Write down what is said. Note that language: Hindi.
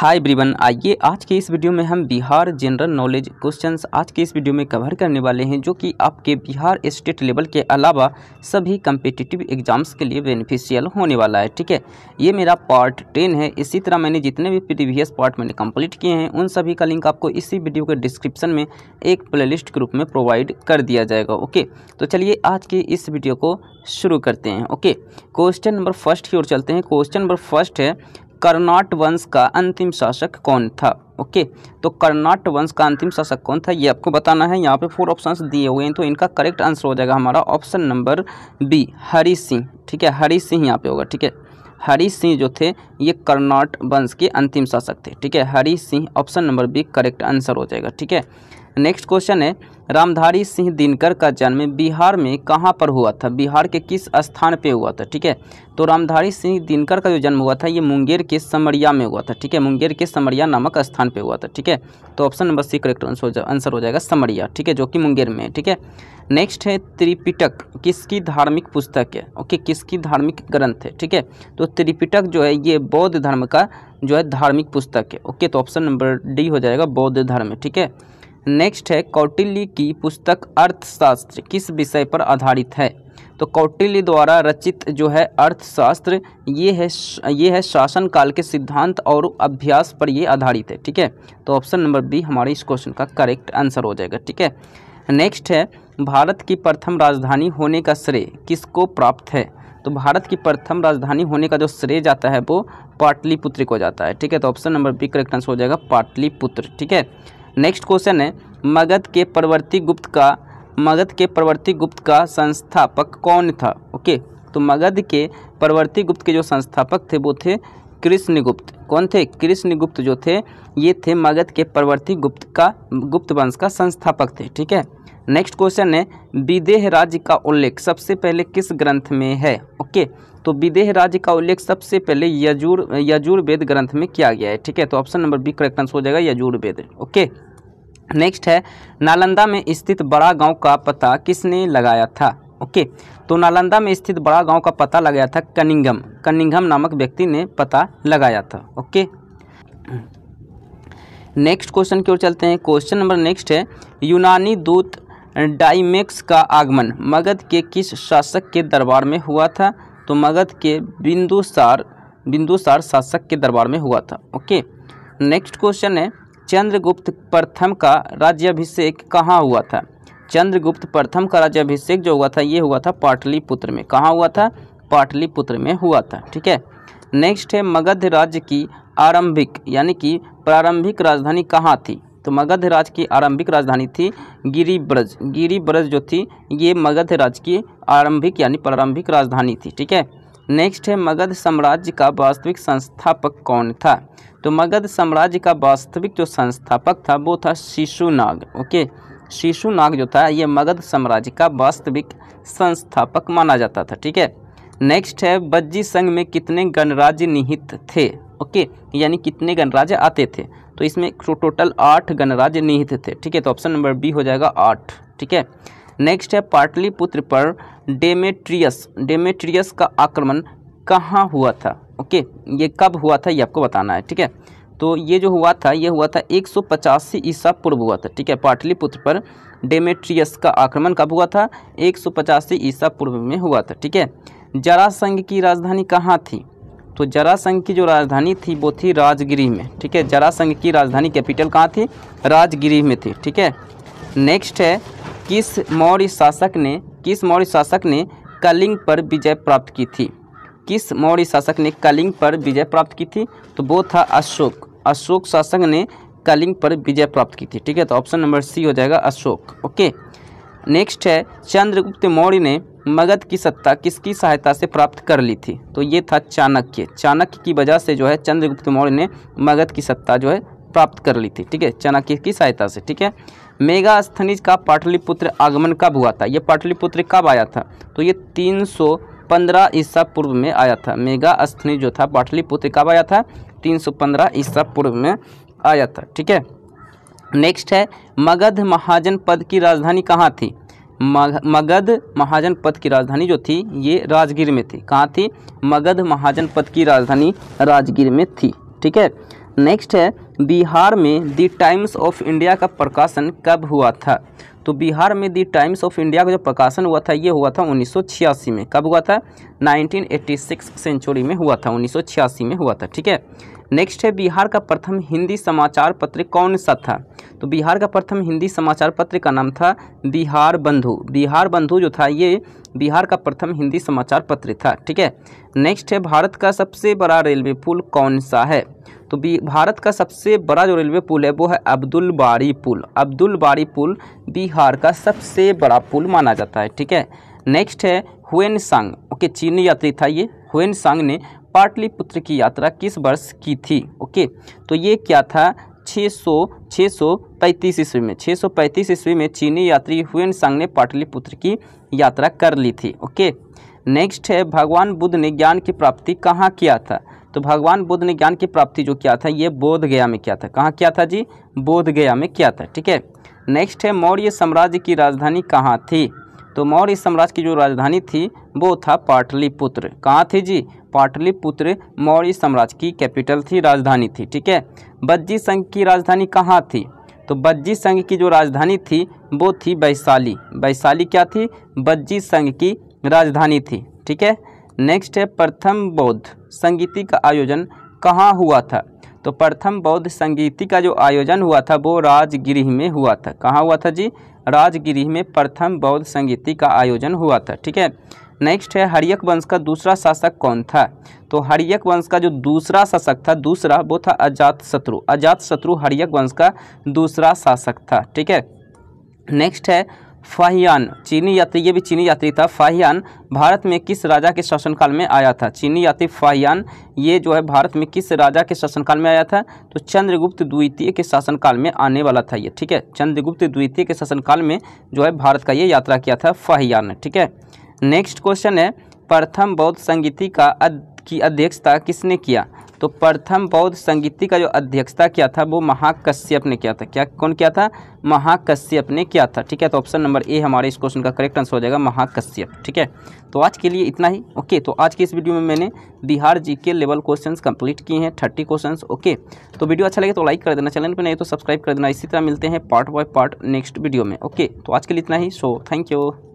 हाय ब्रिवन आइए आज के इस वीडियो में हम बिहार जनरल नॉलेज क्वेश्चंस आज के इस वीडियो में कवर करने वाले हैं जो कि आपके बिहार स्टेट लेवल के अलावा सभी कम्पिटिटिव एग्जाम्स के लिए बेनिफिशियल होने वाला है ठीक है ये मेरा पार्ट टेन है इसी तरह मैंने जितने भी प्रीवियस पार्ट मैंने कंप्लीट किए हैं उन सभी का लिंक आपको इसी वीडियो के डिस्क्रिप्शन में एक प्ले के रूप में प्रोवाइड कर दिया जाएगा ओके तो चलिए आज के इस वीडियो को शुरू करते हैं ओके क्वेश्चन नंबर फर्स्ट की ओर चलते हैं क्वेश्चन नंबर फर्स्ट है कर्नाट वंश का अंतिम शासक कौन था ओके तो कर्नाट वंश का अंतिम शासक कौन था ये आपको बताना है यहाँ पे फोर ऑप्शंस दिए हुए हैं तो इनका करेक्ट आंसर हो जाएगा हमारा option number B Hari Singh ठीक है हरी सिंह यहाँ पे होगा ठीक है हरी सिंह जो थे ये कर्नाट वंश के अंतिम शासक थे ठीक है Hari Singh option number B correct answer हो जाएगा ठीक है नेक्स्ट क्वेश्चन है रामधारी सिंह दिनकर का जन्म बिहार में कहाँ पर हुआ था बिहार के किस स्थान पे हुआ था ठीक है तो रामधारी सिंह दिनकर का जो जन्म हुआ था ये मुंगेर के समरिया में हुआ था ठीक है मुंगेर के समरिया नामक स्थान पे हुआ था ठीक है तो option number C correct answer हो जाएगा समरिया ठीक है जो कि मुंगेर में है ठीक है नेक्स्ट है त्रिपिटक किसकी धार्मिक पुस्तक है ओके किसकी धार्मिक ग्रंथ है ठीक है तो त्रिपिटक जो है ये बौद्ध धर्म का जो है धार्मिक पुस्तक है ओके तो ऑप्शन नंबर डी हो जाएगा बौद्ध धर्म ठीक है नेक्स्ट है कौटिल्य की पुस्तक अर्थशास्त्र किस विषय पर आधारित है तो कौटिल्य द्वारा रचित जो है अर्थशास्त्र ये है ये है शासन काल के सिद्धांत और अभ्यास पर ये आधारित है ठीक है तो ऑप्शन नंबर बी हमारे इस क्वेश्चन का करेक्ट आंसर हो जाएगा ठीक है नेक्स्ट है भारत की प्रथम राजधानी होने का श्रेय किसको प्राप्त है तो भारत की प्रथम राजधानी होने का जो श्रेय जाता है वो पाटलिपुत्र को जाता है ठीक है तो option number B correct answer हो जाएगा पाटलिपुत्र ठीक है नेक्स्ट क्वेश्चन है मगध के प्रवर्ती गुप्त का मगध के प्रवर्ती गुप्त का संस्थापक कौन था ओके तो मगध के प्रवर्ती गुप्त के जो संस्थापक थे वो थे कृष्णगुप्त कौन थे कृष्णगुप्त जो थे ये थे मगध के प्रवर्ती गुप्त का गुप्त वंश का संस्थापक थे ठीक है नेक्स्ट क्वेश्चन है विदेह राज्य का उल्लेख सबसे पहले किस ग्रंथ में है ओके तो विदेह राज्य का उल्लेख सबसे पहले यजूर यजुर्वेद ग्रंथ में किया गया है ठीक है तो option number B correct answer हो जाएगा यजुर्वेद ओके नेक्स्ट है नालंदा में स्थित बड़ा गांव का पता किसने लगाया था ओके तो नालंदा में स्थित बड़ा गांव का पता लगाया था कनिंगम कनिंगम नामक व्यक्ति ने पता लगाया था ओके नेक्स्ट क्वेश्चन की ओर चलते हैं क्वेश्चन नंबर नेक्स्ट है यूनानी दूत डाइमेक्स का आगमन मगध के किस शासक के दरबार में हुआ था तो मगध के बिंदुसार बिंदुसार शासक के दरबार में हुआ था ओके नेक्स्ट क्वेश्चन है चंद्रगुप्त प्रथम का राज्याभिषेक कहाँ हुआ था चंद्रगुप्त प्रथम का राज्याभिषेक जो हुआ था ये हुआ था पाटलिपुत्र में कहाँ हुआ था पाटलिपुत्र में हुआ था ठीक है नेक्स्ट है मगध राज्य की आरंभिक यानी कि प्रारंभिक राजधानी कहाँ थी तो मगध राज की आरंभिक राजधानी थी गिरिब्रज गिरिब्रज जो थी ये मगध राज की आरंभिक यानी प्रारंभिक राजधानी थी ठीक है नेक्स्ट है मगध साम्राज्य का वास्तविक संस्थापक कौन था तो मगध साम्राज्य का वास्तविक जो संस्थापक था वो था शिशुनाग ओके शिशुनाग जो था ये मगध साम्राज्य का वास्तविक संस्थापक माना जाता था ठीक है नेक्स्ट है बज्जी संघ में कितने गणराज्य निहित थे ओके यानी कितने गणराज्य आते थे तो इसमें टोटल आठ गणराज्य निहित थे ठीक है तो ऑप्शन नंबर बी हो जाएगा आठ ठीक है नेक्स्ट है पाटलिपुत्र पर डेमेट्रियस डेमेट्रियस का आक्रमण कहाँ हुआ था ओके ये कब हुआ था ये आपको बताना है ठीक है तो ये जो हुआ था ये हुआ था एक सौ पचासी ईसा पूर्व हुआ था ठीक है पाटलिपुत्र पर डेमेट्रियस का आक्रमण कब हुआ था एक सौ पचासी ईसा पूर्व में हुआ था ठीक है जरासंघ की राजधानी कहाँ थी तो जरासंघ की जो राजधानी थी वो थी राजगिरी में ठीक है जरासंघ की राजधानी कैपिटल कहाँ थी राजगिरी में थी ठीक है नेक्स्ट है किस मौर्य शासक ने किस मौर्य शासक ने कलिंग पर विजय प्राप्त की थी किस मौर्य शासक ने कलिंग पर विजय प्राप्त की थी तो वो था अशोक अशोक शासक ने कलिंग पर विजय प्राप्त की थी ठीक है तो ऑप्शन नंबर सी हो जाएगा अशोक ओके नेक्स्ट है चंद्रगुप्त मौर्य ने मगध की सत्ता किसकी सहायता से प्राप्त कर ली थी तो ये था चाणक्य चाणक्य की वजह से जो है चंद्रगुप्त मौर्य ने मगध की सत्ता जो है प्राप्त कर ली थी ठीक है चाणक्य की सहायता से ठीक है मेगा स्थनिज का पाटलिपुत्र आगमन कब हुआ था ये पाटलिपुत्र कब आया था तो ये तीन सौ पंद्रह ईसा पूर्व में आया था मेगा स्थनिज जो था पाटलिपुत्र कब आया था तीन सौ पंद्रह ईसा पूर्व में आया था ठीक है नेक्स्ट है मगध महाजन पद की राजधानी कहाँ थी मगध महाजन पथ की राजधानी जो थी ये राजगीर में थी कहाँ थी मगध महाजन पथ की राजधानी राजगीर में थी ठीक है नेक्स्ट है बिहार में दी टाइम्स ऑफ इंडिया का प्रकाशन कब हुआ था तो बिहार में दी टाइम्स ऑफ इंडिया का जो प्रकाशन हुआ था ये हुआ था 1986 में कब हुआ था 1986 सेंचुरी में हुआ था 1986 में हुआ था ठीक है नेक्स्ट है बिहार का प्रथम हिंदी समाचार पत्र कौन सा था तो बिहार का प्रथम हिंदी समाचार पत्र का नाम था बिहार बंधु बिहार बंधु जो था ये बिहार का प्रथम हिंदी समाचार पत्र था ठीक है नेक्स्ट है भारत का सबसे बड़ा रेलवे पुल कौन सा है तो भारत का सबसे बड़ा जो रेलवे पुल है वो है अब्दुल बारी पुल अब्दुल बारी पुल बिहार का सबसे बड़ा पुल माना जाता है ठीक है नेक्स्ट है हुएन सांग ओके चीनी यात्री था ये हुएन सांग ने पाटलिपुत्र की यात्रा किस वर्ष की थी ओके तो ये क्या था 600 सौ छः सौ पैंतीस ईस्वी में छः सौ पैंतीस ईस्वी में चीनी यात्री हुएन सांग ने पाटलिपुत्र की यात्रा कर ली थी ओके नेक्स्ट है भगवान बुद्ध ने ज्ञान की प्राप्ति कहाँ किया था तो भगवान बुद्ध ने ज्ञान की प्राप्ति जो किया था ये बोध गया में किया था कहाँ किया था जी बोध गया में किया था ठीक है नेक्स्ट है मौर्य साम्राज्य की राजधानी कहाँ थी तो मौर्य साम्राज्य की जो राजधानी थी वो था पाटलिपुत्र कहाँ थी जी पाटलिपुत्र मौर्य साम्राज्य की कैपिटल थी राजधानी थी ठीक है बज्जी संघ की राजधानी कहाँ थी तो बज्जी संघ की जो राजधानी थी वो थी वैशाली वैशाली क्या थी बज्जी संघ की राजधानी थी ठीक है नेक्स्ट है प्रथम बौद्ध संगीति का आयोजन कहाँ हुआ था तो प्रथम बौद्ध संगीति का जो आयोजन हुआ था वो राजगृह में हुआ था कहाँ हुआ था जी राजगिरी में प्रथम बौद्ध संगीति का आयोजन हुआ था ठीक है नेक्स्ट है हरियक वंश का दूसरा शासक कौन था तो हरियक वंश का जो दूसरा शासक था दूसरा वो था अजात शत्रु अजात शत्रु हरियक वंश का दूसरा शासक था ठीक है नेक्स्ट है फाहियान चीनी यात्री ये भी चीनी यात्री था फाहियान भारत में किस राजा के शासनकाल में आया था चीनी यात्री फाहियान ये जो है भारत में किस राजा के शासनकाल में आया था तो चंद्रगुप्त द्वितीय के शासनकाल में आने वाला था ये ठीक है चंद्रगुप्त द्वितीय के शासनकाल में जो है भारत का ये यात्रा किया था फाहियान ने ठीक है नेक्स्ट क्वेश्चन है प्रथम बौद्ध संगीति का की अध्यक्षता किसने किया तो प्रथम बौद्ध संगीति का जो अध्यक्षता किया था वो महाकश्यप ने किया था क्या कौन किया था महाकश्यप ने किया था ठीक है तो ऑप्शन नंबर ए हमारे इस क्वेश्चन का करेक्ट आंसर हो जाएगा महाकश्यप ठीक है तो आज के लिए इतना ही ओके तो आज की इस वीडियो में मैंने बिहार जी के लेवल क्वेश्चन कंप्लीट किए हैं थर्टी क्वेश्चन ओके तो वीडियो अच्छा लगे तो लाइक कर देना चैनल पर नहीं तो सब्सक्राइब कर देना इसी तरह मिलते हैं part by part next video में ओके तो आज के लिए इतना ही सो थैंक यू